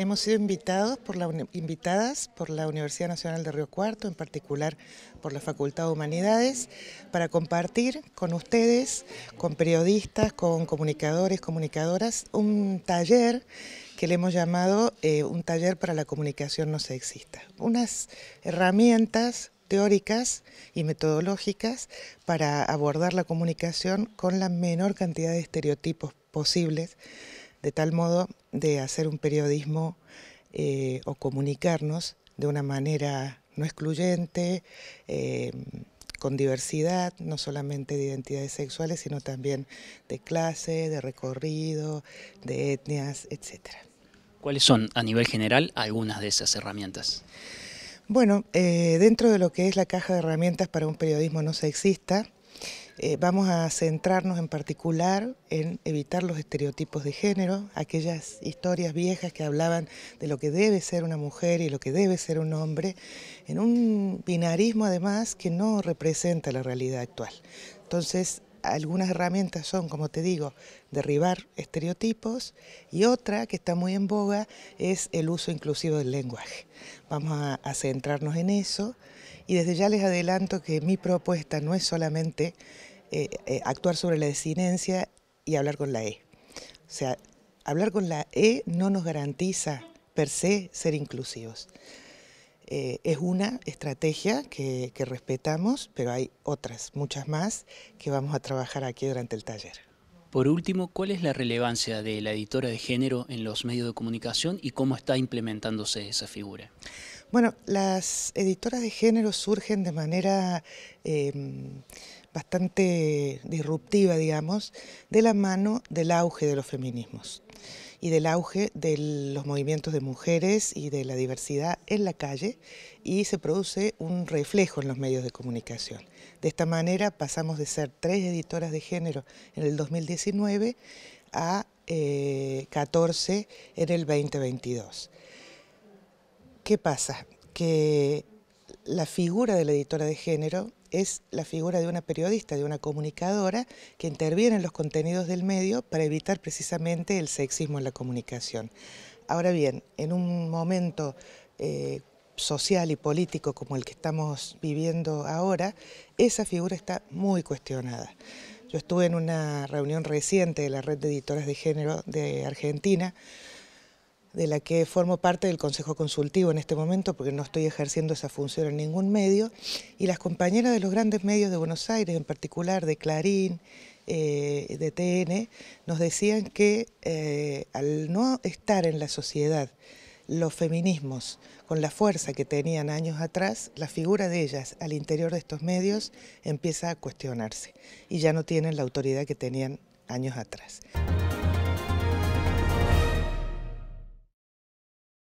Hemos sido invitados por la, invitadas por la Universidad Nacional de Río Cuarto, en particular por la Facultad de Humanidades, para compartir con ustedes, con periodistas, con comunicadores, comunicadoras, un taller que le hemos llamado eh, un taller para la comunicación no sexista. Unas herramientas teóricas y metodológicas para abordar la comunicación con la menor cantidad de estereotipos posibles de tal modo de hacer un periodismo eh, o comunicarnos de una manera no excluyente, eh, con diversidad, no solamente de identidades sexuales, sino también de clase, de recorrido, de etnias, etc. ¿Cuáles son, a nivel general, algunas de esas herramientas? Bueno, eh, dentro de lo que es la caja de herramientas para un periodismo no sexista, eh, vamos a centrarnos en particular en evitar los estereotipos de género, aquellas historias viejas que hablaban de lo que debe ser una mujer y lo que debe ser un hombre, en un binarismo además que no representa la realidad actual. Entonces, algunas herramientas son, como te digo, derribar estereotipos y otra que está muy en boga es el uso inclusivo del lenguaje. Vamos a, centrarnos en eso y desde ya les adelanto que mi propuesta no es solamente eh, eh, actuar sobre la desinencia y hablar con la E. O sea, hablar con la E no nos garantiza per se ser inclusivos. Eh, es una estrategia que, respetamos, pero hay otras, muchas más, que vamos a trabajar aquí durante el taller. Por último, ¿cuál es la relevancia de la editora de género en los medios de comunicación y cómo está implementándose esa figura? Bueno, las editoras de género surgen de manera bastante disruptiva, digamos, de la mano del auge de los feminismos y del auge de los movimientos de mujeres y de la diversidad en la calle y se produce un reflejo en los medios de comunicación. De esta manera pasamos de ser tres editoras de género en el 2019 a 14 eh, en el 2022. ¿Qué pasa? Que la figura de la editora de género es la figura de una periodista, de una comunicadora que interviene en los contenidos del medio para evitar precisamente el sexismo en la comunicación. Ahora bien, en un momento eh, social y político como el que estamos viviendo ahora, esa figura está muy cuestionada. Yo estuve en una reunión reciente de la Red de Editoras de Género de Argentina, de la que formo parte del Consejo Consultivo en este momento, porque no estoy ejerciendo esa función en ningún medio, y las compañeras de los grandes medios de Buenos Aires, en particular de Clarín, eh, de TN, nos decían que eh, al no estar en la sociedad los feminismos con la fuerza que tenían años atrás, la figura de ellas al interior de estos medios empieza a cuestionarse y ya no tienen la autoridad que tenían años atrás.